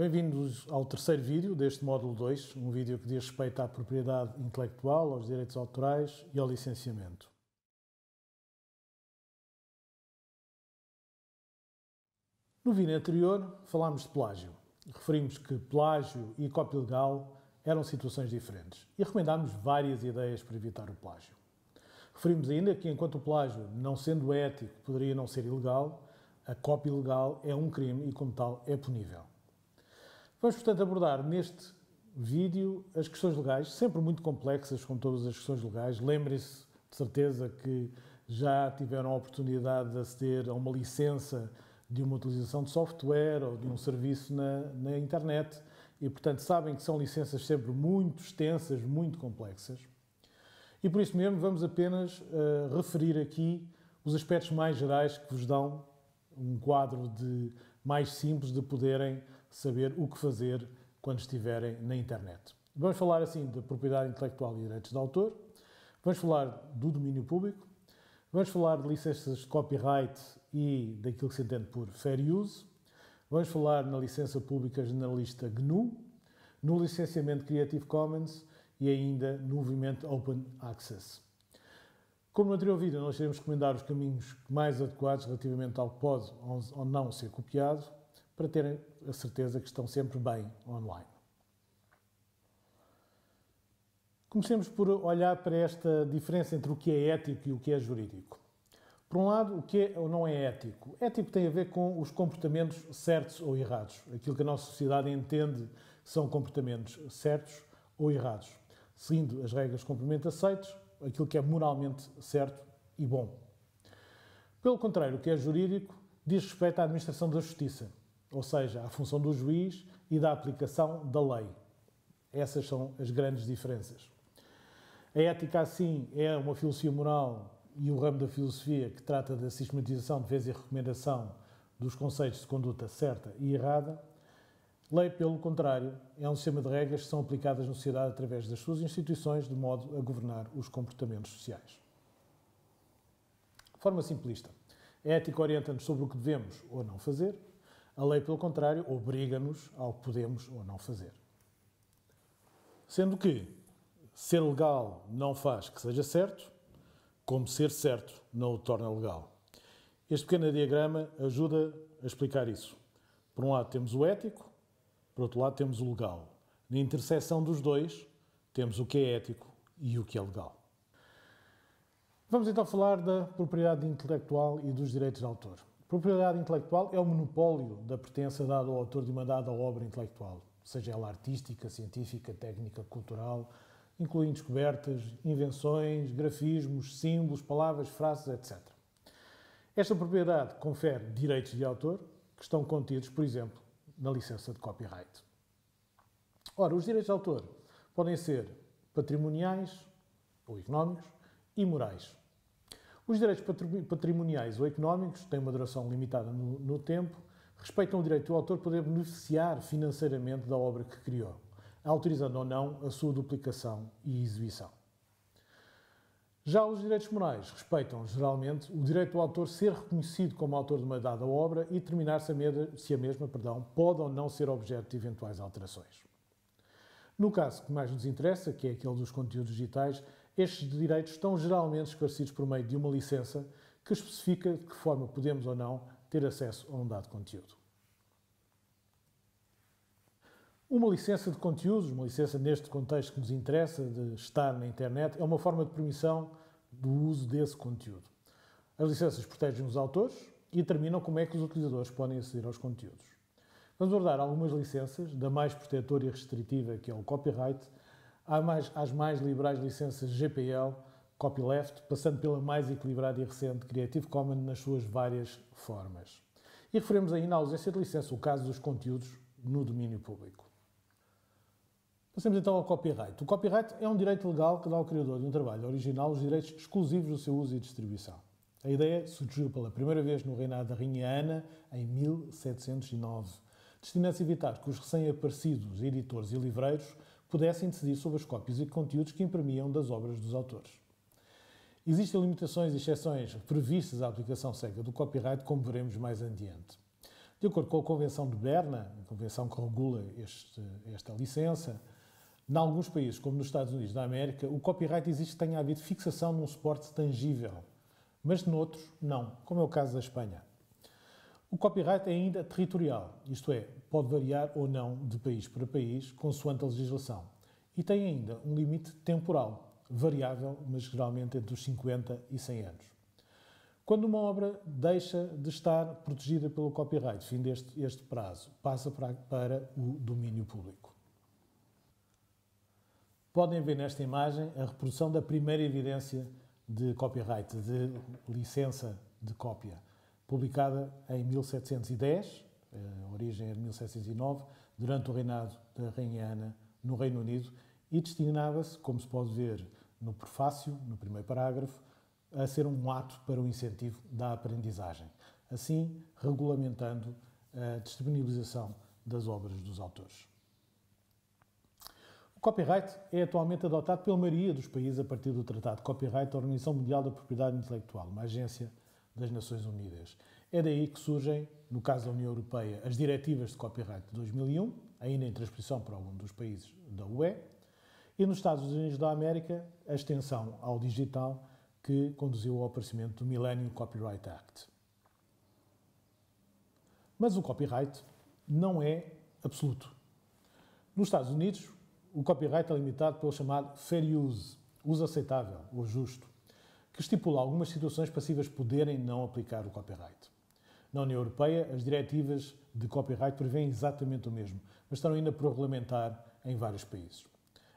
Bem-vindos ao terceiro vídeo deste módulo 2, um vídeo que diz respeito à propriedade intelectual, aos direitos autorais e ao licenciamento. No vídeo anterior falámos de plágio. Referimos que plágio e cópia legal eram situações diferentes e recomendámos várias ideias para evitar o plágio. Referimos ainda que, enquanto o plágio, não sendo ético, poderia não ser ilegal, a cópia ilegal é um crime e, como tal, é punível. Vamos, portanto, abordar neste vídeo as questões legais, sempre muito complexas, como todas as questões legais. Lembrem-se, de certeza, que já tiveram a oportunidade de aceder a uma licença de uma utilização de software ou de um serviço na, na internet e, portanto, sabem que são licenças sempre muito extensas, muito complexas. E por isso mesmo vamos apenas uh, referir aqui os aspectos mais gerais que vos dão um quadro de mais simples de poderem saber o que fazer quando estiverem na internet. Vamos falar assim de propriedade intelectual e direitos de autor, vamos falar do domínio público, vamos falar de licenças de copyright e daquilo que se entende por fair use, vamos falar na licença pública generalista GNU, no licenciamento Creative Commons e ainda no movimento Open Access. Como no anterior vídeo, nós iremos recomendar os caminhos mais adequados relativamente ao que pode ou não ser copiado para terem a certeza que estão sempre bem online. Comecemos por olhar para esta diferença entre o que é ético e o que é jurídico. Por um lado, o que é ou não é ético? Ético tem a ver com os comportamentos certos ou errados, aquilo que a nossa sociedade entende são comportamentos certos ou errados, seguindo as regras comumente aceitos, aquilo que é moralmente certo e bom. Pelo contrário, o que é jurídico diz respeito à administração da justiça, ou seja, a função do juiz e da aplicação da lei. Essas são as grandes diferenças. A ética, assim, é uma filosofia moral e o ramo da filosofia que trata da sistematização, defesa e recomendação dos conceitos de conduta certa e errada. Lei, pelo contrário, é um sistema de regras que são aplicadas na sociedade através das suas instituições, de modo a governar os comportamentos sociais. De forma simplista, a ética orienta-nos sobre o que devemos ou não fazer, a lei, pelo contrário, obriga-nos ao que podemos ou não fazer. Sendo que ser legal não faz que seja certo, como ser certo não o torna legal. Este pequeno diagrama ajuda a explicar isso. Por um lado temos o ético, por outro lado temos o legal. Na intersecção dos dois temos o que é ético e o que é legal. Vamos então falar da propriedade intelectual e dos direitos de autor. Propriedade intelectual é o monopólio da pertença dada ao autor de uma dada obra intelectual, seja ela artística, científica, técnica, cultural, incluindo descobertas, invenções, grafismos, símbolos, palavras, frases, etc. Esta propriedade confere direitos de autor que estão contidos, por exemplo, na licença de copyright. Ora, os direitos de autor podem ser patrimoniais ou económicos e morais. Os direitos patrimoniais ou económicos têm uma duração limitada no, no tempo, respeitam o direito do autor poder beneficiar financeiramente da obra que criou, autorizando ou não a sua duplicação e exibição. Já os direitos morais respeitam, geralmente, o direito do autor ser reconhecido como autor de uma dada obra e determinar se a mesma, se a mesma perdão, pode ou não ser objeto de eventuais alterações. No caso que mais nos interessa, que é aquele dos conteúdos digitais, estes direitos estão geralmente esclarecidos por meio de uma licença que especifica de que forma podemos ou não ter acesso a um dado conteúdo. Uma licença de conteúdos, uma licença neste contexto que nos interessa de estar na internet, é uma forma de permissão do uso desse conteúdo. As licenças protegem os autores e determinam como é que os utilizadores podem aceder aos conteúdos. Vamos abordar algumas licenças, da mais protetora e restritiva, que é o copyright, às mais, às mais liberais licenças GPL, copyleft, passando pela mais equilibrada e recente Creative Commons nas suas várias formas. E referimos ainda à ausência de licença, o caso dos conteúdos no domínio público. Passemos então ao copyright. O copyright é um direito legal que dá ao criador de um trabalho original os direitos exclusivos do seu uso e distribuição. A ideia surgiu pela primeira vez no reinado da Rainha Ana, em 1709, destinando-se a evitar que os recém-aparecidos editores e livreiros pudessem decidir sobre os cópias e conteúdos que imprimiam das obras dos autores. Existem limitações e exceções previstas à aplicação cega do copyright, como veremos mais adiante. De acordo com a Convenção de Berna, a convenção que regula este, esta licença, em alguns países, como nos Estados Unidos da América, o copyright existe que tenha havido fixação num suporte tangível, mas noutros, não, como é o caso da Espanha. O copyright é ainda territorial, isto é, pode variar ou não de país para país, consoante a legislação. E tem ainda um limite temporal, variável, mas geralmente entre os 50 e 100 anos. Quando uma obra deixa de estar protegida pelo copyright, fim deste este prazo, passa para, para, o domínio público. Podem ver nesta imagem a reprodução da primeira evidência de copyright, de licença de cópia, publicada em 1710 eh, a origem é de 1709, durante o reinado da Rainha Ana no Reino Unido e destinava-se, como se pode ver no prefácio, no primeiro parágrafo, a ser um ato para o incentivo da aprendizagem, assim regulamentando a disponibilização das obras dos autores. O copyright é atualmente adotado pela maioria dos países a partir do Tratado de Copyright da Organização Mundial da Propriedade Intelectual, uma agência das Nações Unidas. É daí que surgem, no caso da União Europeia, as diretivas de copyright de 2001, ainda em transposição para algum dos países da UE, e nos Estados Unidos da América, a extensão ao digital que conduziu ao aparecimento do Millennium Copyright Act. Mas o copyright não é absoluto. Nos Estados Unidos, o copyright é limitado pelo chamado fair use, uso aceitável ou justo, que estipula algumas situações passivas poderem não aplicar o copyright. Na União Europeia, as diretivas de copyright prevêem exatamente o mesmo, mas estão ainda por regulamentar em vários países.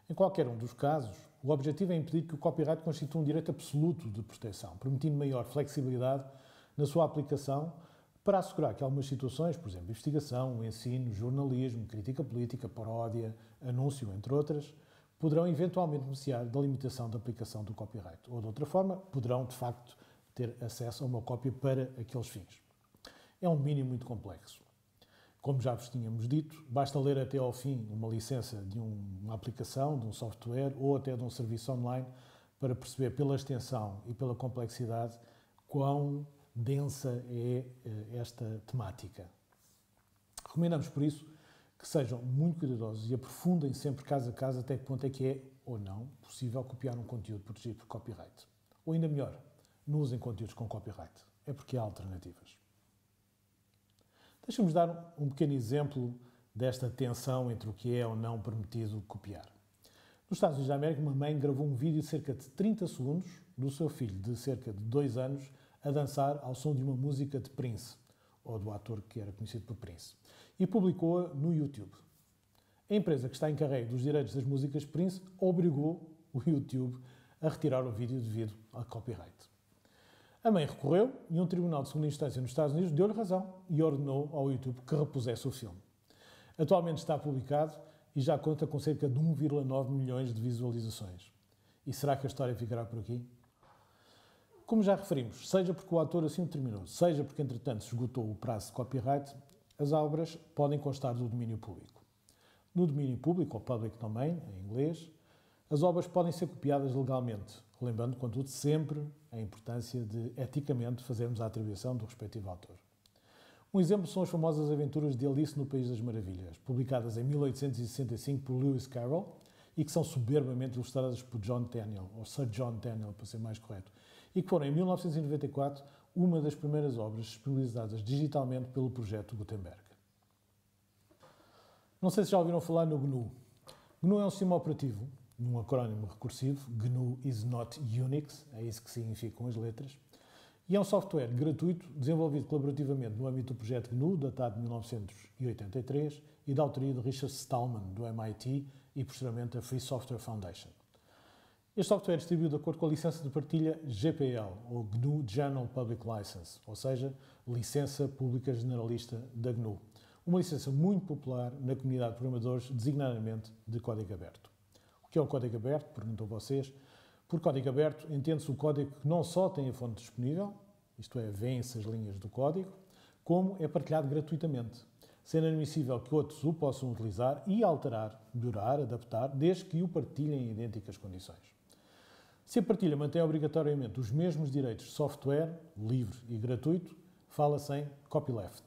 Em qualquer um dos casos, o objetivo é impedir que o copyright constitua um direito absoluto de proteção, permitindo maior flexibilidade na sua aplicação para assegurar que algumas situações, por exemplo, investigação, ensino, jornalismo, crítica política, paródia, anúncio, entre outras, poderão eventualmente beneficiar da limitação da aplicação do copyright, ou de outra forma, poderão de facto ter acesso a uma cópia para aqueles fins é um domínio muito complexo. Como já vos tínhamos dito, basta ler até ao fim uma licença de uma aplicação, de um software ou até de um serviço online para perceber pela extensão e pela complexidade quão densa é eh, esta temática. Recomendamos, por isso, que sejam muito cuidadosos e aprofundem sempre caso a caso até que ponto é que é ou não possível copiar um conteúdo protegido por copyright. Ou ainda melhor, não usem conteúdos com copyright. É porque há alternativas. Deixa-nos dar um pequeno exemplo desta tensão entre o que é ou não permitido copiar. Nos Estados Unidos da América, uma mãe gravou um vídeo de cerca de 30 segundos do seu filho de cerca de 2 anos a dançar ao som de uma música de Prince, ou do ator que era conhecido por Prince, e publicou-a no YouTube. A empresa que está em carregue dos direitos das músicas Prince obrigou o YouTube a retirar o vídeo devido a copyright. A mãe recorreu e um tribunal de segunda instância nos Estados Unidos deu-lhe razão e ordenou ao YouTube que repusesse o filme. Atualmente está publicado e já conta com cerca de 1,9 milhões de visualizações. E será que a história ficará por aqui? Como já referimos, seja porque o autor assim o terminou, seja porque entretanto se esgotou o prazo de copyright, as obras podem constar do domínio público. No domínio público, ou public domain, em inglês, as obras podem ser copiadas legalmente, lembrando, contudo, sempre a importância de eticamente fazermos a atribuição do respectivo autor. Um exemplo são as famosas aventuras de Alice no País das Maravilhas, publicadas em 1865 por Lewis Carroll e que são soberbamente ilustradas por John Tenniel, ou Sir John Tenniel, para ser mais correto, e que foram, em 1994, uma das primeiras obras disponibilizadas digitalmente pelo projeto Gutenberg. Não sei se já ouviram falar no GNU. GNU é um sistema operativo num acrónimo recursivo, GNU is not Unix, é isso que significam as letras, e é um software gratuito desenvolvido colaborativamente no âmbito do projeto GNU, datado de 1983 e da autoria de Richard Stallman, do MIT, e posteriormente a Free Software Foundation. Este software é distribuído de acordo com a licença de partilha GPL, ou GNU General Public License, ou seja, licença pública generalista da GNU. Uma licença muito popular na comunidade de programadores, designadamente de código aberto que é o código aberto, perguntou vocês. Por código aberto, entende-se o código que não só tem a fonte disponível, isto é, vence as linhas do código, como é partilhado gratuitamente, sendo admissível que outros o possam utilizar e alterar, melhorar, adaptar, desde que o partilhem em idênticas condições. Se a partilha mantém obrigatoriamente os mesmos direitos de software, livre e gratuito, fala-se em copyleft.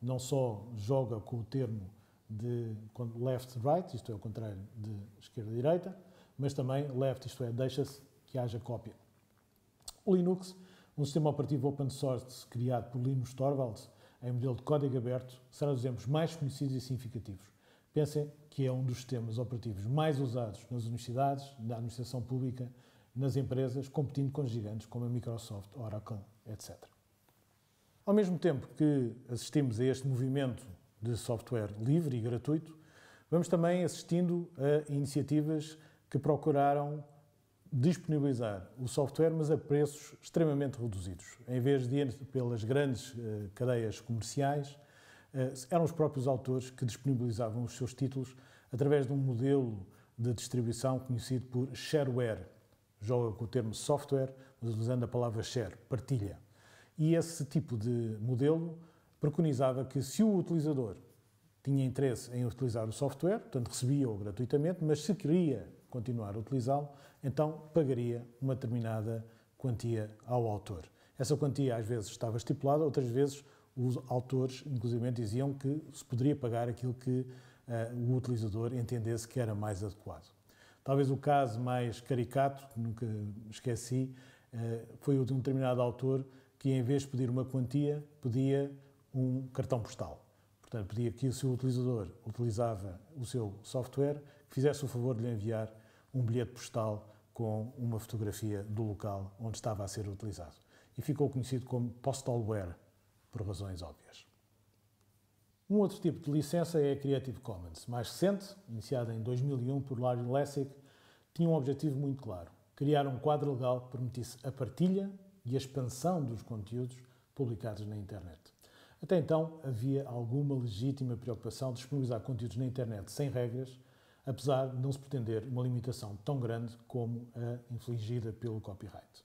Não só joga com o termo de left-right, isto é o contrário de esquerda-direita, mas também left, isto é, deixa-se que haja cópia. O Linux, um sistema operativo open source criado por Linus Torvalds, em modelo de código aberto, será um dos exemplos mais conhecidos e significativos. Pensem que é um dos sistemas operativos mais usados nas universidades, na administração pública, nas empresas, competindo com gigantes como a Microsoft, Oracle, etc. Ao mesmo tempo que assistimos a este movimento de software livre e gratuito, vamos também assistindo a iniciativas que procuraram disponibilizar o software, mas a preços extremamente reduzidos. Em vez de ir pelas grandes eh, cadeias comerciais, eh, eram os próprios autores que disponibilizavam os seus títulos através de um modelo de distribuição conhecido por shareware. Joga com o termo software, mas usando a palavra share, partilha. E esse tipo de modelo preconizava que se o utilizador tinha interesse em utilizar o software, portanto recebia-o gratuitamente, mas se queria continuar a utilizá-lo, então pagaria uma determinada quantia ao autor. Essa quantia às vezes estava estipulada, outras vezes os autores, inclusive, diziam que se poderia pagar aquilo que uh, o utilizador entendesse que era mais adequado. Talvez o caso mais caricato, que nunca esqueci, uh, foi o de um determinado autor que, em vez de pedir uma quantia, pedia um cartão postal. Portanto, pedia que o seu utilizador utilizava o seu software, que fizesse o favor de lhe enviar um bilhete postal com uma fotografia do local onde estava a ser utilizado. E ficou conhecido como Postalware, por razões óbvias. Um outro tipo de licença é a Creative Commons. Mais recente, iniciada em 2001 por Larry Lessig, tinha um objetivo muito claro: criar um quadro legal que permitisse a partilha e a expansão dos conteúdos publicados na internet. Até então, havia alguma legítima preocupação de disponibilizar conteúdos na internet sem regras, apesar de não se pretender uma limitação tão grande como a infligida pelo copyright.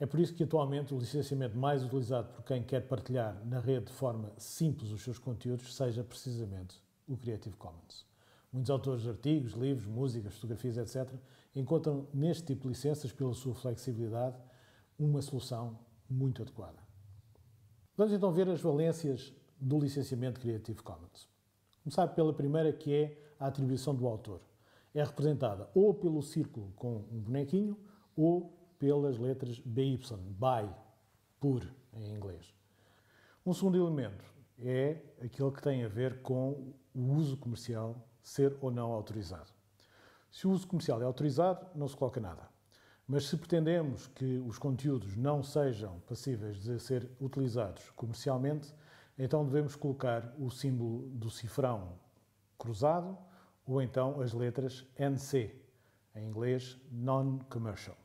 É por isso que atualmente o licenciamento mais utilizado por quem quer partilhar na rede de forma simples os seus conteúdos seja precisamente o Creative Commons. Muitos autores de artigos, livros, músicas, fotografias, etc., encontram neste tipo de licenças, pela sua flexibilidade, uma solução muito adequada. Vamos então ver as valências do licenciamento Creative Commons. Começar pela primeira, que é a atribuição do autor. É representada ou pelo círculo com um bonequinho ou pelas letras BY, by, por, em inglês. Um segundo elemento é aquele que tem a ver com o uso comercial ser ou não autorizado. Se o uso comercial é autorizado, não se coloca nada. Mas se pretendemos que os conteúdos não sejam passíveis de ser utilizados comercialmente, então devemos colocar o símbolo do cifrão cruzado ou então as letras NC, em inglês Non-Commercial.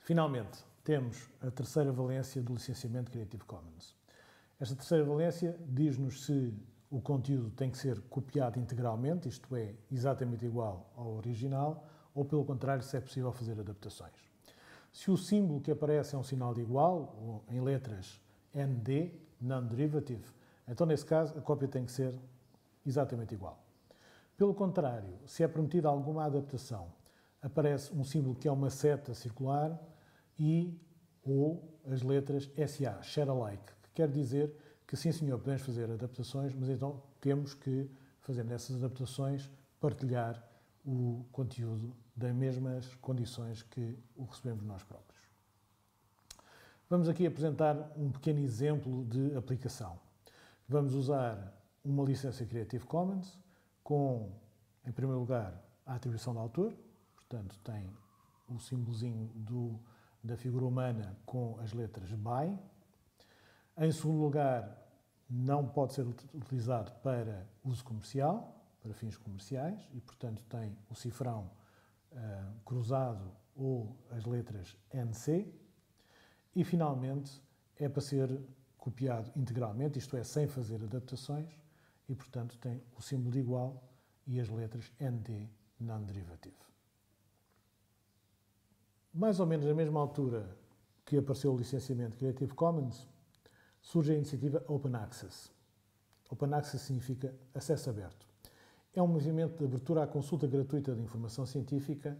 Finalmente, temos a terceira valência do licenciamento Creative Commons. Esta terceira valência diz-nos se o conteúdo tem que ser copiado integralmente, isto é, exatamente igual ao original, ou, pelo contrário, se é possível fazer adaptações. Se o símbolo que aparece é um sinal de igual, ou em letras ND, non-derivative, então, nesse caso, a cópia tem que ser exatamente igual. Pelo contrário, se é permitida alguma adaptação, aparece um símbolo que é uma seta circular e ou as letras SA, share alike, que quer dizer que sim senhor, podemos fazer adaptações, mas então temos que fazendo essas adaptações partilhar o conteúdo das mesmas condições que o recebemos nós próprios. Vamos aqui apresentar um pequeno exemplo de aplicação. Vamos usar uma licença Creative Commons com, em primeiro lugar, a atribuição de autor, portanto tem o símbolozinho do, da figura humana com as letras BY. Em segundo lugar, não pode ser utilizado para uso comercial, para fins comerciais e, portanto, tem o cifrão uh, cruzado ou as letras NC. E, finalmente, é para ser copiado integralmente, isto é, sem fazer adaptações, e, portanto, tem o símbolo igual e as letras ND, non-derivative. Mais ou menos na mesma altura que apareceu o licenciamento Creative Commons, surge a iniciativa Open Access. Open Access significa acesso aberto é um movimento de abertura à consulta gratuita de informação científica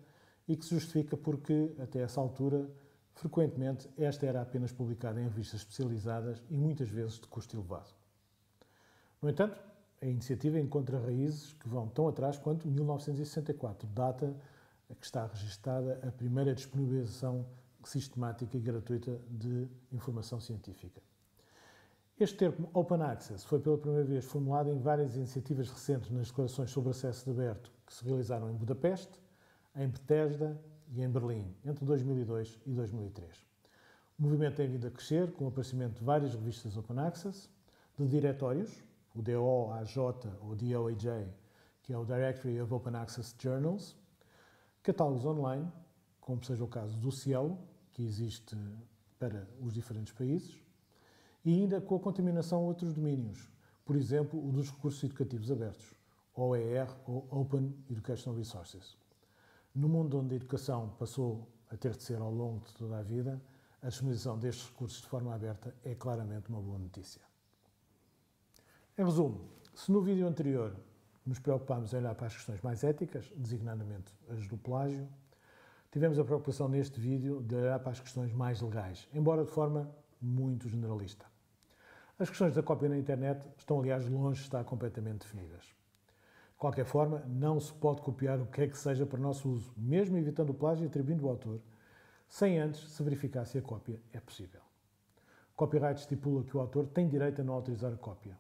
e que se justifica porque, até essa altura, frequentemente esta era apenas publicada em revistas especializadas e muitas vezes de custo elevado. No entanto, a iniciativa encontra raízes que vão tão atrás quanto 1964, data a que está registada a primeira disponibilização sistemática e gratuita de informação científica. Este termo Open Access foi pela primeira vez formulado em várias iniciativas recentes nas declarações sobre acesso de aberto que se realizaram em Budapeste, em Bethesda e em Berlim, entre 2002 e 2003. O movimento tem vindo a crescer com o aparecimento de várias revistas Open Access, de diretórios, o DOAJ ou DOAJ, que é o Directory of Open Access Journals, catálogos online, como seja o caso do Cielo, que existe para os diferentes países, e ainda com a contaminação a outros domínios, por exemplo, o dos recursos educativos abertos, OER ou Open Educational Resources. No mundo onde a educação passou a ter de ser ao longo de toda a vida, a disponibilização destes recursos de forma aberta é claramente uma boa notícia. Em resumo, se no vídeo anterior nos preocupámos em olhar para as questões mais éticas, designadamente as do plágio, tivemos a preocupação neste vídeo de olhar para as questões mais legais, embora de forma muito generalista. As questões da cópia na internet estão, aliás, longe de estar completamente definidas. De qualquer forma, não se pode copiar o que é que seja para nosso uso, mesmo evitando o plágio e atribuindo o autor, sem antes se verificar se a cópia é possível. O copyright estipula que o autor tem direito a não autorizar a cópia,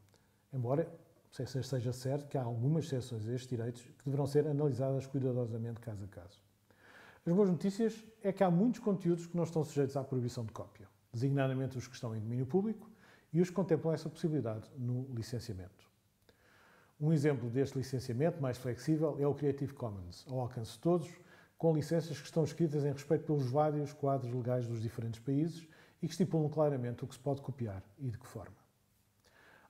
embora seja certo que há algumas exceções a estes direitos que deverão ser analisadas cuidadosamente caso a caso. As boas notícias é que há muitos conteúdos que não estão sujeitos à proibição de cópia, designadamente os que estão em domínio público, e os que contemplam essa possibilidade no licenciamento. Um exemplo deste licenciamento mais flexível é o Creative Commons, ao alcance de todos, com licenças que estão escritas em respeito pelos vários quadros legais dos diferentes países e que estipulam claramente o que se pode copiar e de que forma.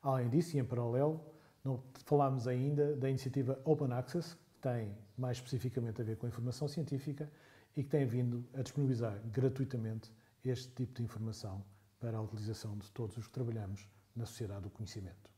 Além disso, e em paralelo, não falámos ainda da iniciativa Open Access, que tem mais especificamente a ver com a informação científica e que tem vindo a disponibilizar gratuitamente este tipo de informação para a utilização de todos os que trabalhamos na sociedade do conhecimento.